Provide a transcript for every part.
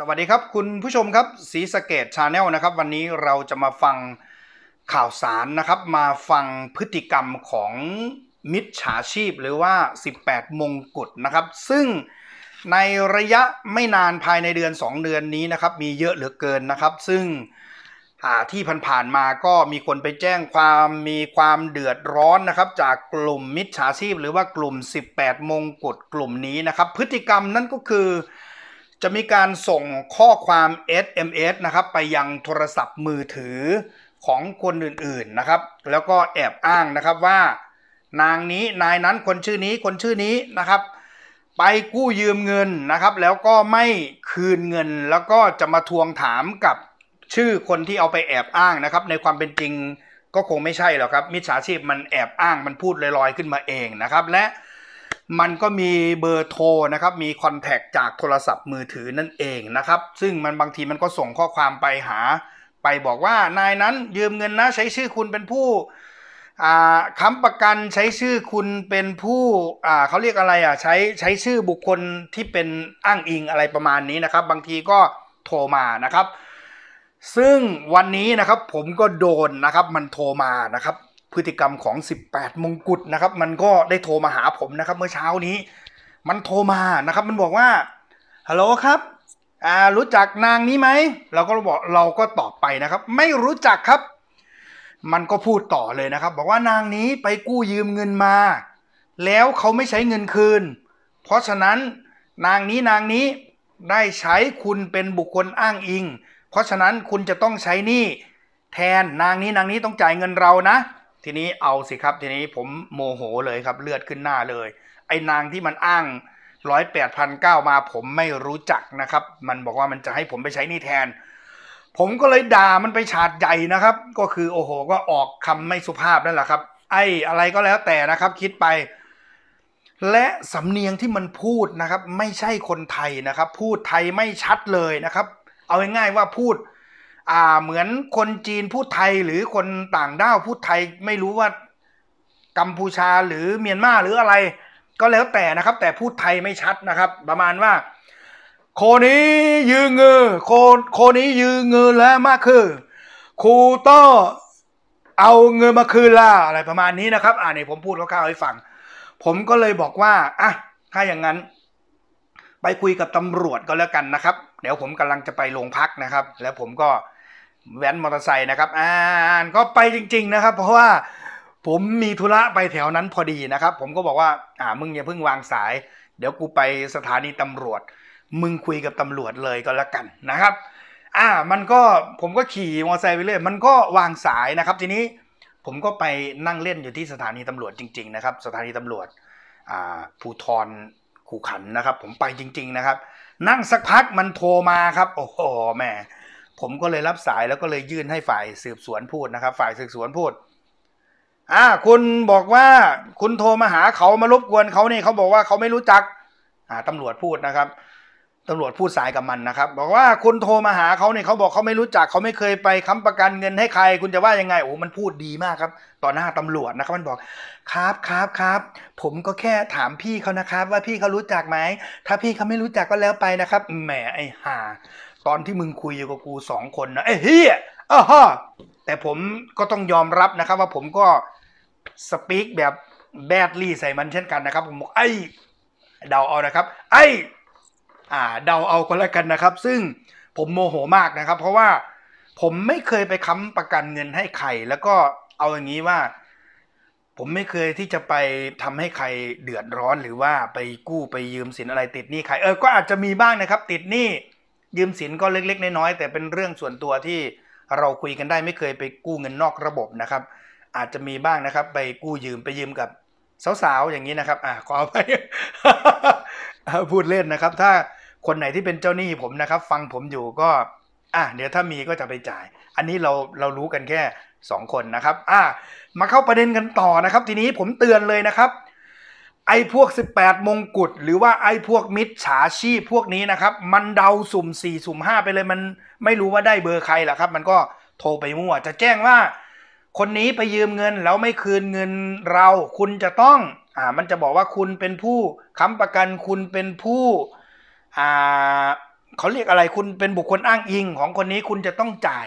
สวัสดีครับคุณผู้ชมครับสีสเกตชาแนลนะครับวันนี้เราจะมาฟังข่าวสารนะครับ มาฟังพฤติกรรมของมิจฉาชีพ หรือว่า 18 มงกุฎนะครับซึ่งในระยะไม่นานภายในเดือน 2 เดือนนี้นะครับ มีเยอะเหลือเกินนะครับ ซึ่งที่ผ่านๆมาก็มีคนไปแจ้งความมีความเดือดร้อนนะครับจากกลุ่มมิจฉาชีพ หรือว่ากลุ่ม 18 มงกุฎกลุ่มนี้นะครับพฤติกรรมนั่นก็คือจะมีการส่งข้อความ SMS นะครับไปยังโทรศัพท์มือถือของคนอื่นๆนะครับแล้วก็แอบอ้างนะครับว่า นางนี้นายนั้นคนชื่อนี้คนชื่อนี้นะครับ ไปกู้ยืมเงินนะครับแล้วก็ไม่คืนเงิน แล้วก็จะมาทวงถามกับชื่อคนที่เอาไปแอบอ้างนะครับ ในความเป็นจริงก็คงไม่ใช่หรอกครับ มิจฉาชีพมันแอบอ้างมันพูดลอยๆขึ้นมาเองนะครับและมันก็มีเบอร์โทรนะครับ มีคอนแทคจากโทรศัพท์มือถือนั่นเองนะครับ ซึ่งมันบางทีมันก็ส่งข้อความไปหา ไปบอกว่านายนั้นยืมเงินนะใช้ชื่อคุณเป็นผู้ค้ำประกันใช้ชื่อคุณเป็นผู้เขาเรียกอะไรอ่ะใช้ใช้ชื่อบุคคลที่เป็นอ้างอิงอะไรประมาณนี้นะครับ บางทีก็โทรมานะครับ ซึ่งวันนี้นะครับผมก็โดนนะครับมันโทรมานะครับพฤติกรรมของ 18 มงกุฎนะครับ มันก็ได้โทรมาหาผมนะครับ เมื่อเช้านี้มันโทรมานะครับมันบอกว่าฮัลโหลครับอ่ารู้จักนางนี้ไหมเราก็บอกเราก็ตอบไปนะครับ ไม่รู้จักครับ มันก็พูดต่อเลยนะครับ บอกว่านางนี้ไปกู้ยืมเงินมา แล้วเขาไม่ใช้เงินคืน เพราะฉะนั้นนางนี้นางนี้ได้ใช้คุณเป็นบุคคลอ้างอิง เพราะฉะนั้นคุณจะต้องใช้นี่แทนนางนี้นางนี้ต้องจ่ายเงินเรานะทีนี้เอาสิครับทีนี้ผมโมโหเลยครับเลือดขึ้นหน้าเลยไอ้นางที่มันอ้างร้อยแปดพันเก้ามาผมไม่รู้จักนะครับมันบอกว่ามันจะให้ผมไปใช้นี่แทน ผมก็เลยด่ามันไปฉาดใหญ่นะครับก็คือโอ้โห ก็ออกคำไม่สุภาพนั่นแหละครับ ไอ้อะไรก็แล้วแต่นะครับคิดไป และสำเนียงที่มันพูดนะครับไม่ใช่คนไทยนะครับพูดไทยไม่ชัดเลยนะครับเอาง่ายๆว่าพูด่าเหมือนคนจีนพูดไทยหรือคนต่างด้าวพูดไทยไม่รู้ว่ากัมพูชาหรือเมียนมาหรืออะไร ก็แล้วแต่นะครับ แต่พูดไทยไม่ชัดนะครับ ประมาณว่าโคนี้ยืงเงือโคโคนี้ยืงเงือแล้วมากคือครูต้อเอาเงินมาคืนล่ะอะไรประมาณนี้นะครับ อ่านี่ผมพูดคข่าวาให้ฟัง ผมก็เลยบอกว่าอ่ะถ้าอย่างนั้นไปคุยกับตำรวจก็แล้วกันนะครับ เดี๋ยวผมกำลังจะไปโรงพักนะครับ แล้วผมก็แว้นมอเตอร์ไซค์นะครับอ่านก็ไปจริงๆนะครับ เพราะว่าผมมีธุระไปแถวนั้นพอดีนะครับผมก็บอกว่าอ่ามึงอย่าเพิ่งวางสาย เดี๋ยวกูไปสถานีตำรวจ มึงคุยกับตำรวจเลยก็แล้วกันนะครับอ่ามันก็ผมก็ขี่มอเตอร์ไซค์ไปเรื่อยมันก็วางสายนะครับทีนี้ผมก็ไปนั่งเล่นอยู่ที่สถานีตำรวจจริงๆนะครับสถานีตำรวจอ่าภูทรขู่ขันนะครับ ผมไปจริงๆนะครับ นั่งสักพักมันโทรมาครับ โอ้โหแม่ผมก็เลยรับสายแล้วก็เลยยื่นให้ฝ่ายสืบสวนพูดนะครับ ฝ่ายสืบสวนพูดอ่าคุณบอกว่าคุณโทรมาหาเขามารบกวนเขาเนี่ยเขาบอกว่าเขาไม่รู้จักอ่าตำรวจพูดนะครับตำรวจพูดสายกับมันนะครับ บอกว่าคุณโทรมาหาเขาเนี่ยเขาบอกเขาไม่รู้จัก เขาไม่เคยไปค้ำประกันเงินให้ใคร คุณจะว่ายังไงโอ้มันพูดดีมากครับต่อหน้าตำรวจนะครับมันบอกครับครับครับผมก็แค่ถามพี่เขานะครับว่าพี่เขารู้จักไหมถ้าพี่เขาไม่รู้จักก็แล้วไปนะครับแหมไอ้ห่าตอนที่มึงคุยอยู่กับกูสองคนนะไอ้เฮียอ้าฮะแต่ผมก็ต้องยอมรับนะครับว่าผมก็สปีกแบบแบดลี่ใส่มันเช่นกันนะครับผมบอกไอ้เดาเอานะครับ ไอ้อ่าเดาเอาก็แล้วกันนะครับ ซึ่งผมโมโหมากนะครับเพราะว่าผมไม่เคยไปค้ำประกันเงินให้ใครแล้วก็เอาอย่างนี้ว่า ผมไม่เคยที่จะไปทำให้ใครเดือดร้อนหรือว่าไปกู้ไปยืมสินอะไรติดหนี้ใครเออก็อาจจะมีบ้างนะครับ ติดหนี้ยืมสินก็เล็ก ๆ น้อยๆแต่เป็นเรื่องส่วนตัวที่เราคุยกันได้ไม่เคยไปกู้เงินนอกระบบนะครับ อาจจะมีบ้างนะครับ ไปกู้ยืมไปยืมกับสาวๆอย่างนี้นะครับ อ่าขอไปพูดเล่นนะครับ ถ้าคนไหนที่เป็นเจ้าหนี้ผมนะครับ ฟังผมอยู่ก็ อ่าเดี๋ยวถ้ามีก็จะไปจ่าย อันนี้เราเรารู้กันแค่2 คนนะครับ อ่ามาเข้าประเด็นกันต่อนะครับ ทีนี้ผมเตือนเลยนะครับไอ้พวก 18 มงกุฎหรือว่าไอ้พวกมิดฉาชีพพวกนี้นะครับ มันเดาสุ่ม 4 สุ่ม5ไปเลย มันไม่รู้ว่าได้เบอร์ใครหรอครับ มันก็โทรไปมั่วจะแจ้งว่า คนนี้ไปยืมเงินแล้วไม่คืนเงินเรา คุณจะต้อง อ่ามันจะบอกว่าคุณเป็นผู้ค้ำประกันคุณเป็นผู้ อ่าเขาเรียกอะไรคุณเป็นบุคคลอ้างอิงของคนนี้คุณจะต้องจ่าย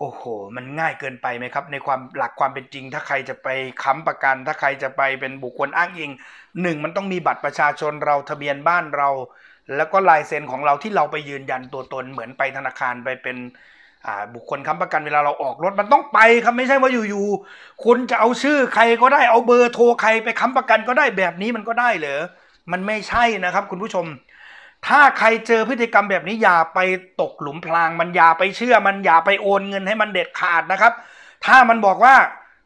โอ้โห มันง่ายเกินไปไหมครับ ในความหลักความเป็นจริง ถ้าใครจะไปค้ำประกันถ้าใครจะไปเป็นบุคคลอ้างอิงหนึ่งมันต้องมีบัตรประชาชนเราทะเบียนบ้านเรา แล้วก็ลายเซ็นของเราที่เราไปยืนยันตัวตนเหมือนไปธนาคารไปเป็นบุคคลค้ำประกันเวลาเราออกรถมันต้องไปครับไม่ใช่ว่าอยู่ๆคุณจะเอาชื่อใครก็ได้เอาเบอร์โทรใครไปค้ำประกันก็ได้แบบนี้มันก็ได้เหรอมันไม่ใช่นะครับคุณผู้ชมถ้าใครเจอพฤติกรรมแบบนี้ อย่าไปตกหลุมพรางมันอย่าไปเชื่อ มันอย่าไปโอนเงินให้มันเด็ดขาดนะครับ ถ้ามันบอกว่า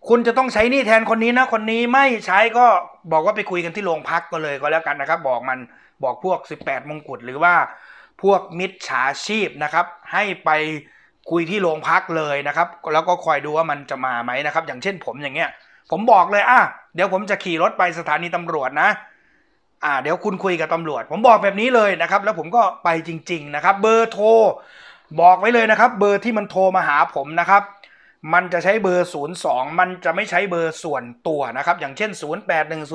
คุณจะต้องใช้นี่แทนคนนี้นะ คนนี้ไม่ใช้ก็บอกว่าไปคุยกันที่โรงพักก็เลยก็แล้วกันนะครับ บอกมันบอกพวก 18 มงกุฎหรือว่า พวกมิจฉาชีพนะครับ ให้ไปคุยที่โรงพักเลยนะครับ แล้วก็คอยดูว่ามันจะมาไหมนะครับอย่างเช่นผมอย่างเงี้ย ผมบอกเลยอ่ะเดี๋ยวผมจะขี่รถไปสถานีตำรวจนะอ่าเดี๋ยวคุณคุยกับตำรวจ ผมบอกแบบนี้เลยนะครับ แล้วผมก็ไปจริง ๆนะครับ เบอร์โทรบอกไว้เลยนะครับ เบอร์ที่มันโทรมาหาผมนะครับ มันจะใช้เบอร์02มันจะไม่ใช้เบอร์ส่วนตัวนะครับอย่างเช่น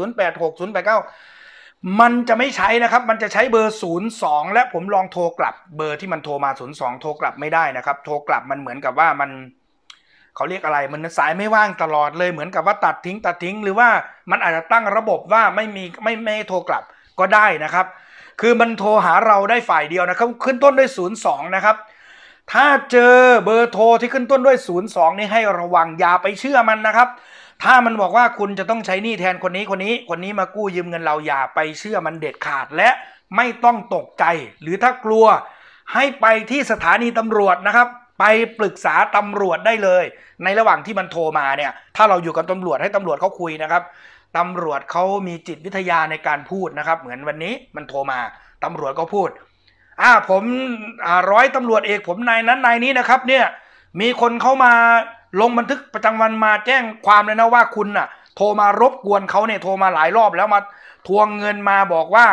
081086 089มันจะไม่ใช้นะครับมันจะใช้เบอร์ 02 และผมลองโทรกลับ เบอร์ที่มันโทรมา 02 โทรกลับไม่ได้นะครับ โทรกลับมันเหมือนกับว่ามันเขาเรียกอะไรมันสายไม่ว่างตลอดเลยเหมือนกับว่าตัดทิ้งตัดทิ้งหรือว่ามันอาจจะตั้งระบบว่าไม่มี ไม่ไม่โทรกลับก็ได้นะครับ คือ มันโทร หาเราได้ฝ่ายเดียวนะครับ ขึ้น ต้นด้วย0 2 นะครับ ถ้าเจอเบอร์โทร ที่ขึ้นต้นด้วย 0 2 นี่ให้ระวังอย่าไปเชื่อมันนะครับ ถ้ามันบอกว่าคุณจะต้องใช้หนี้แทนคนนี้คนนี้คนนี้มากู้ยืมเงินเราอย่าไปเชื่อมันเด็ดขาดและไม่ต้องตกใจ หรือถ้ากลัวให้ไปที่สถานีตำรวจนะครับไปปรึกษาตำรวจได้เลย ในระหว่างที่มันโทรมาเนี่ยถ้าเราอยู่กับตำรวจให้ตำรวจเขาคุยนะครับตำรวจเขามีจิตวิทยาในการพูดนะครับ เหมือนวันนี้มันโทรมาตำรวจก็พูดอ่าผมร้อยตำรวจเอกผมนายนั้นนายนี้นะครับเนี่ยมีคนเข้ามาลงบันทึกประจำวันมาแจ้งความเลยนะว่าคุณน่ะโทรมารบกวนเขาเนี่ยโทรมาหลายรอบแล้วมาทวงเงินมาบอกว่า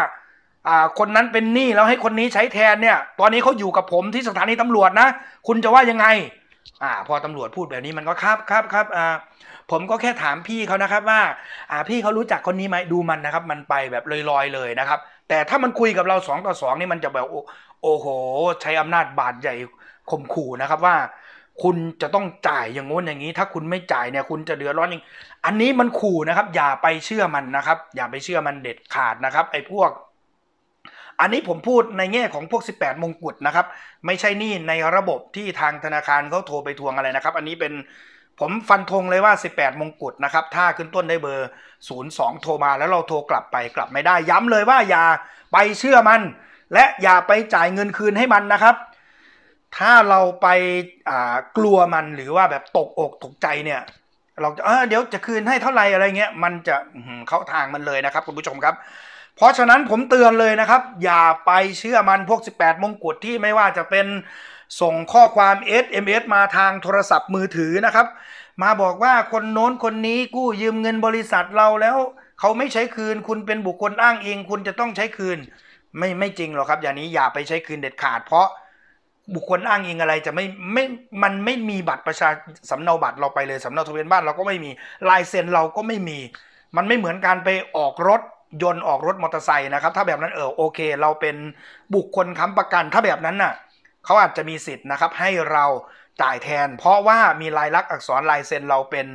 คนนั้นเป็นหนี้แล้วให้คนนี้ใช้แทนเนี่ยตอนนี้เขาอยู่กับผมที่สถานีตำรวจนะคุณจะว่ายังไงอ่าพอตำรวจพูดแบบนี้มันก็ครับครับครับอ่าผมก็แค่ถามพี่เขานะครับว่าอ่า พี่เขารู้จักคนนี้ไหมดูมันนะครับมันไปแบบลอยๆเลยนะครับแต่ถ้ามันคุยกับเราสองต่อสองนี่มันจะแบบโอ้โห ใช้อำนาจบาดใหญ่ข่มขู่นะครับว่า คุณจะต้องจ่ายอย่างงู้นอย่างนี้ ถ้าคุณไม่จ่ายเนี่ยคุณจะเดือดร้อนอย่างอันนี้มันขู่นะครับอย่าไปเชื่อมันนะครับ อย่าไปเชื่อมันเด็ดขาดนะครับ ไอ้พวกอันนี้ผมพูดในแง่ของพวก 18 มงกุฎนะครับ ไม่ใช่นี่ในระบบที่ทางธนาคารเขาโทรไปทวงอะไรนะครับ อันนี้เป็นผมฟันธงเลยว่า 18 มงกุฎนะครับถ้าขึ้นต้นได้เบอร์ 02 โทรมา แล้วเราโทรกลับไปกลับไม่ได้ย้ำเลยว่าอย่าไปเชื่อมัน และอย่าไปจ่ายเงินคืนให้มันนะครับ ถ้าเราไปกลัวมันหรือว่าแบบตกอก ตกใจเนี่ยเราจะเเดี๋ยวจะคืนให้เท่าไหร่อะไรเงี้ยมันจะเข้าทางมันเลยนะครับคุณผู้ชมครับเพราะฉะนั้นผมเตือนเลยนะครับ อย่าไปเชื่อมันพวก 18มงกุฎที่ไม่ว่าจะเป็นส่งข้อความ SMS มาทางโทรศัพท์มือถือนะครับ มาบอกว่าคนโน้นคนนี้กู้ยืมเงินบริษัทเราแล้ว เขาไม่ใช้คืนคุณเป็นบุคคลอ้างเอง คุณจะต้องใช้คืนไม่ไม่จริงหรอกครับ อย่างนี้อย่าไปใช้คืนเด็ดขาดเพราะ บุคคลอ้างเองอะไรจะไม่ไม่มันไม่มีบัตรประชาสำเนาบัตรเราไปเลยสำเนาทะเบียนบ้านเราก็ไม่มีลายเซ็นเราก็ไม่มี มันไม่เหมือนการไปออกรถยนต์ออกรถมอเตอร์ไซค์นะครับถ้าแบบนั้นเออโอเค เราเป็นบุคคลค้ำประกัน ถ้าแบบนั้นน่ะเขาอาจจะมีสิทธิ์นะครับให้เราจ่ายแทน เพราะว่ามีลายลักษณ์อักษรลายเซ็นเราเป็น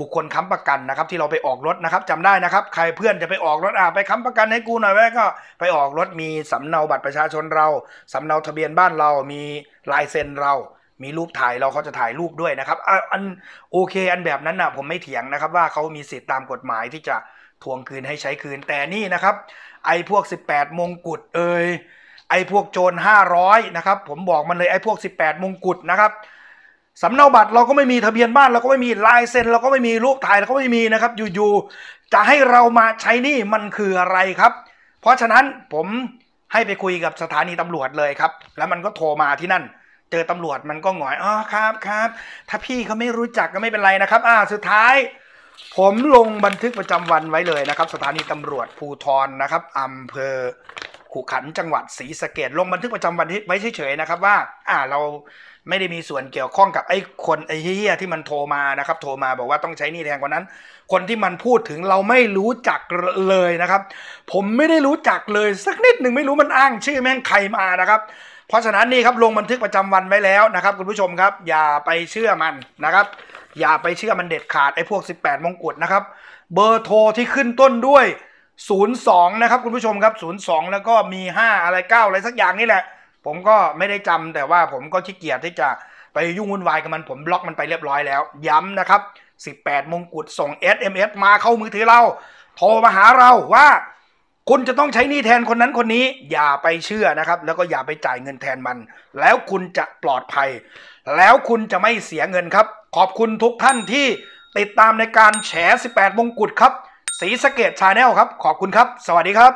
บุคคลค้ำประกันนะครับ ที่เราไปออกรถนะครับจำได้นะครับ ใครเพื่อนจะไปออกรถอ่าไปค้ำประกันให้กูหน่อยแม่ก็ไปออกรถมีสำเนาบัตรประชาชนเราสำเนาทะเบียนบ้านเรามีลายเซ็นเรา มีรูปถ่ายเราเขาจะถ่ายรูปด้วยนะครับอันโอเค อันแบบนั้นนะผมไม่เถียงนะครับว่าเขามีสิทธิตามกฎหมายที่จะทวงคืนให้ใช้คืนแต่นี่นะครับไอ้พวก 18 มงกุฎเอ่ยไอ้พวกโจร500นะครับผมบอกมันเลยไอ้พวก 18 มงกุฎนะครับสำเนาบัตรเราก็ไม่มีทะเบียนบ้านเราก็ไม่มีลายเซ็นเราก็ไม่มีรูปถ่ายเราก็ไม่มีนะครับอยู่ๆจะให้เรามาใช้นี่มันคืออะไรครับ เพราะฉะนั้นผมให้ไปคุยกับสถานีตำรวจเลยครับแล้วมันก็โทรมาที่นั่น เจอตำรวจมันก็หงอยอ๋อครับครับถ้าพี่เขาไม่รู้จักก็ไม่เป็นไรนะครับ อ่าสุดท้ายผมลงบันทึกประจำวันไว้เลยนะครับ สถานีตำรวจภูทรนะครับ อำเภอขุขันจังหวัดศรีสะเกดลงบันทึกประจำวันไว้ เฉยๆนะครับว่า อ่าเราไม่ได้มีส่วนเกี่ยวข้องกับไอ้คนไอ้เฮี้ยที่มันโทรมานะครับ โทรมาบอกว่าต้องใช้นี่แทนกว่านั้น คนที่มันพูดถึงเราไม่รู้จักเลยนะครับ ผมไม่ได้รู้จักเลยสักนิดหนึ่งไม่รู้มันอ้างชื่อแม่งใครมานะครับ เพราะฉะนั้นนี่ครับลงบันทึกประจำวันไว้แล้วนะครับคุณผู้ชมครับ อย่าไปเชื่อมันนะครับอย่าไปเชื่อมันเด็ดขาด ไอ้พวก 18 มงกุฎนะครับ เบอร์โทรที่ขึ้นต้นด้วย 02 นะครับคุณผู้ชมครับ 02 แล้วก็มี 5 อะไร 9 อะไรสักอย่างนี่แหละ ผมก็ไม่ได้จำแต่ว่าผมก็ขี้เกียจที่จะไปยุ่งวุ่นวายกับมันผมบล็อกมันไปเรียบร้อยแล้ว ย้ำนะครับ 18 มงกุฎส่ง SMS มาเข้ามือถือเรา โทรมาหาเราว่าคุณจะต้องใช้หนี้แทนคนนั้นคนนี้อย่าไปเชื่อนะครับ แล้วก็อย่าไปจ่ายเงินแทนมัน แล้วคุณจะปลอดภัย แล้วคุณจะไม่เสียเงินครับ ขอบคุณทุกท่านที่ติดตามในการแฉ18มงกุฎครับสีสเกตชาแนลครับ ขอบคุณครับ สวัสดีครับ